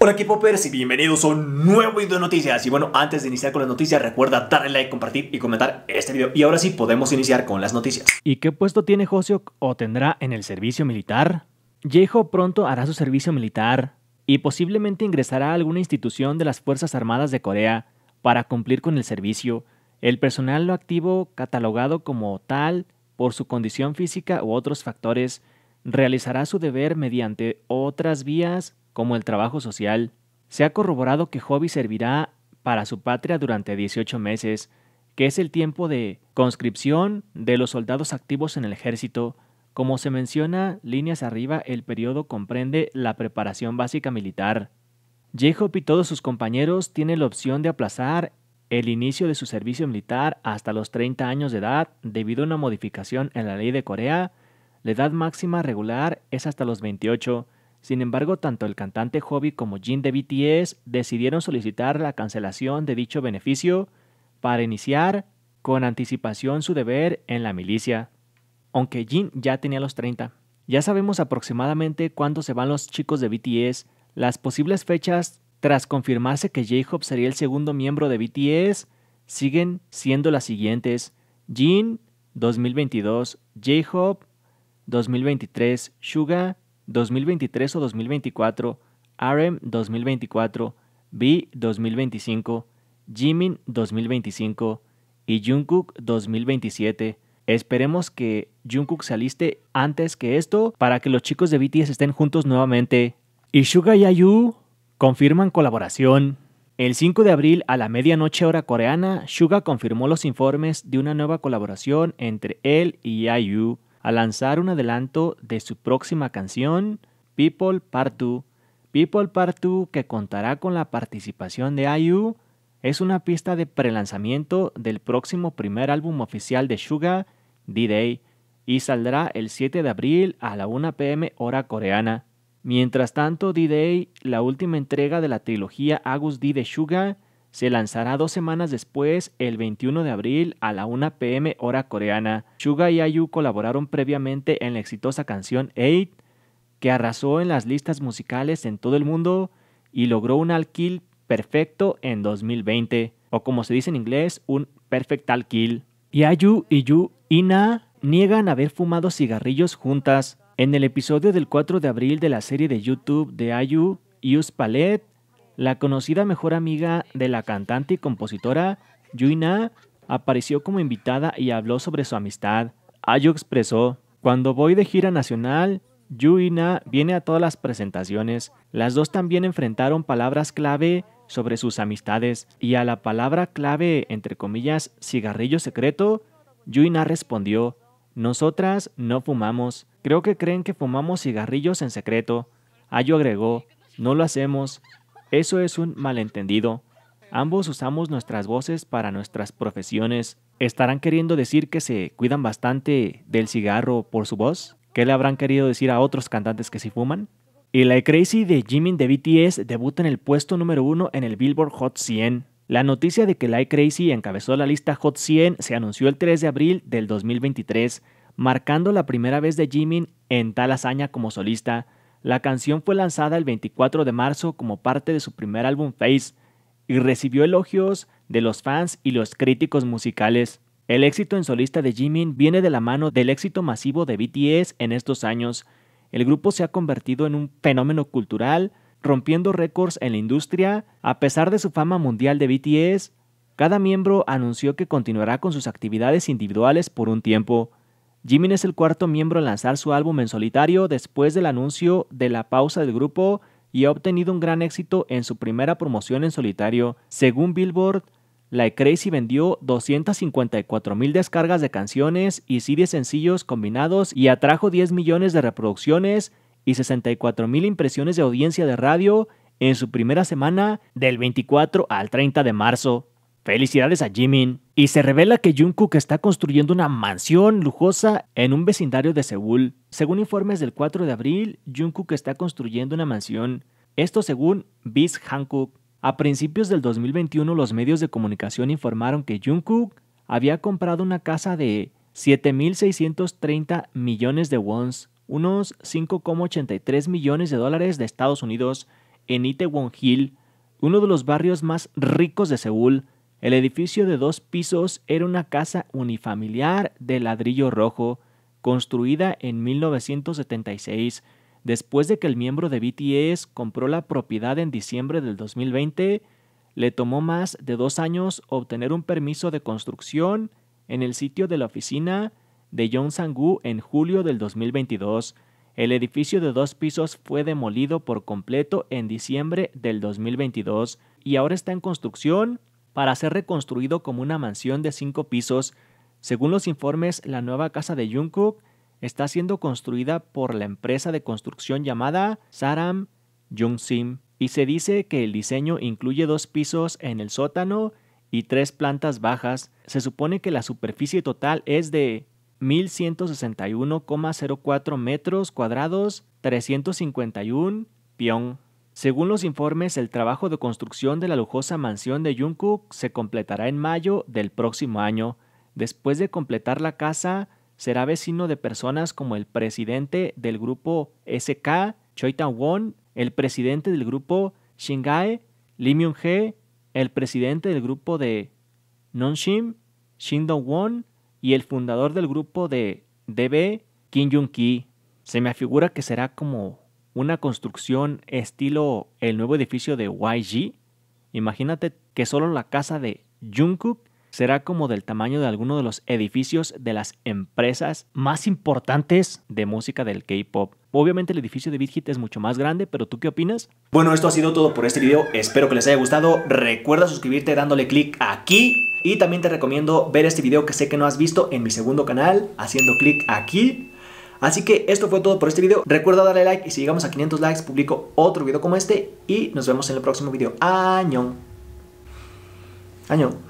Hola equipo Pérez y bienvenidos a un nuevo video de noticias Y bueno, antes de iniciar con las noticias recuerda darle like, compartir y comentar este video Y ahora sí, podemos iniciar con las noticias ¿Y qué puesto tiene Hoseok o tendrá en el servicio militar? Jeho pronto hará su servicio militar y posiblemente ingresará a alguna institución de las Fuerzas Armadas de Corea para cumplir con el servicio. El personal lo activo catalogado como tal por su condición física u otros factores realizará su deber mediante otras vías como el trabajo social, se ha corroborado que hobby servirá para su patria durante 18 meses, que es el tiempo de conscripción de los soldados activos en el ejército. Como se menciona líneas arriba, el periodo comprende la preparación básica militar. J-Hope y todos sus compañeros tienen la opción de aplazar el inicio de su servicio militar hasta los 30 años de edad debido a una modificación en la ley de Corea. La edad máxima regular es hasta los 28 sin embargo, tanto el cantante Hobby como Jin de BTS decidieron solicitar la cancelación de dicho beneficio para iniciar con anticipación su deber en la milicia. Aunque Jin ya tenía los 30. Ya sabemos aproximadamente cuándo se van los chicos de BTS, las posibles fechas tras confirmarse que J-Hope sería el segundo miembro de BTS siguen siendo las siguientes: Jin 2022, J-Hope 2023, Suga 2023 o 2024, RM 2024, B 2025, Jimin 2025 y Jungkook 2027. Esperemos que Jungkook se aliste antes que esto para que los chicos de BTS estén juntos nuevamente. Y Suga y IU confirman colaboración. El 5 de abril a la medianoche hora coreana, Suga confirmó los informes de una nueva colaboración entre él y IU a lanzar un adelanto de su próxima canción, People Part 2. People Part 2, que contará con la participación de IU, es una pista de prelanzamiento del próximo primer álbum oficial de Suga, D-Day, y saldrá el 7 de abril a la 1 pm hora coreana. Mientras tanto, D-Day, la última entrega de la trilogía Agus D de Suga, se lanzará dos semanas después, el 21 de abril, a la 1 pm hora coreana. Suga y Ayu colaboraron previamente en la exitosa canción "Eight", que arrasó en las listas musicales en todo el mundo y logró un alquil perfecto en 2020, o como se dice en inglés, un perfect alquil. Y Ayu y Yu Ina niegan haber fumado cigarrillos juntas. En el episodio del 4 de abril de la serie de YouTube de Ayu, Yus Palette, la conocida mejor amiga de la cantante y compositora Yuina apareció como invitada y habló sobre su amistad. Ayo expresó, cuando voy de gira nacional, Yuina viene a todas las presentaciones. Las dos también enfrentaron palabras clave sobre sus amistades y a la palabra clave, entre comillas, cigarrillo secreto, Yuina respondió, nosotras no fumamos. Creo que creen que fumamos cigarrillos en secreto. Ayo agregó, no lo hacemos. Eso es un malentendido. Ambos usamos nuestras voces para nuestras profesiones. ¿Estarán queriendo decir que se cuidan bastante del cigarro por su voz? ¿Qué le habrán querido decir a otros cantantes que se fuman? Y la Crazy de Jimin de BTS debuta en el puesto número uno en el Billboard Hot 100. La noticia de que la Crazy encabezó la lista Hot 100 se anunció el 3 de abril del 2023, marcando la primera vez de Jimin en tal hazaña como solista, la canción fue lanzada el 24 de marzo como parte de su primer álbum Face y recibió elogios de los fans y los críticos musicales. El éxito en solista de Jimin viene de la mano del éxito masivo de BTS en estos años. El grupo se ha convertido en un fenómeno cultural, rompiendo récords en la industria. A pesar de su fama mundial de BTS, cada miembro anunció que continuará con sus actividades individuales por un tiempo. Jimin es el cuarto miembro en lanzar su álbum en solitario después del anuncio de la pausa del grupo y ha obtenido un gran éxito en su primera promoción en solitario. Según Billboard, la Crazy vendió 254.000 descargas de canciones y series sencillos combinados y atrajo 10 millones de reproducciones y 64.000 mil impresiones de audiencia de radio en su primera semana del 24 al 30 de marzo. Felicidades a Jimin. Y se revela que Jungkook está construyendo una mansión lujosa en un vecindario de Seúl. Según informes del 4 de abril, Jungkook está construyendo una mansión. Esto según Biz Hankook. A principios del 2021, los medios de comunicación informaron que Jungkook había comprado una casa de 7.630 millones de wons, unos 5,83 millones de dólares de Estados Unidos, en Itaewon Hill, uno de los barrios más ricos de Seúl el edificio de dos pisos era una casa unifamiliar de ladrillo rojo, construida en 1976, después de que el miembro de BTS compró la propiedad en diciembre del 2020, le tomó más de dos años obtener un permiso de construcción en el sitio de la oficina de Jung Sang-gu en julio del 2022. El edificio de dos pisos fue demolido por completo en diciembre del 2022 y ahora está en construcción para ser reconstruido como una mansión de cinco pisos. Según los informes, la nueva casa de Jungkook está siendo construida por la empresa de construcción llamada Saram Jungsim y se dice que el diseño incluye dos pisos en el sótano y tres plantas bajas. Se supone que la superficie total es de 1161,04 metros cuadrados, 351 pion. Según los informes, el trabajo de construcción de la lujosa mansión de Jungkook se completará en mayo del próximo año. Después de completar la casa, será vecino de personas como el presidente del grupo SK, Choi won el presidente del grupo Shingae, Lee Myung-hee, el presidente del grupo de Nonshim, Shin Dong-won y el fundador del grupo de DB, Kim Jung-ki. Se me afigura que será como una construcción estilo el nuevo edificio de YG. Imagínate que solo la casa de Jungkook será como del tamaño de alguno de los edificios de las empresas más importantes de música del K-pop. Obviamente el edificio de Big es mucho más grande, pero ¿tú qué opinas? Bueno, esto ha sido todo por este video. Espero que les haya gustado. Recuerda suscribirte dándole clic aquí. Y también te recomiendo ver este video que sé que no has visto en mi segundo canal, haciendo clic aquí. Así que esto fue todo por este video. Recuerda darle like y si llegamos a 500 likes publico otro video como este y nos vemos en el próximo video. Añón. Año.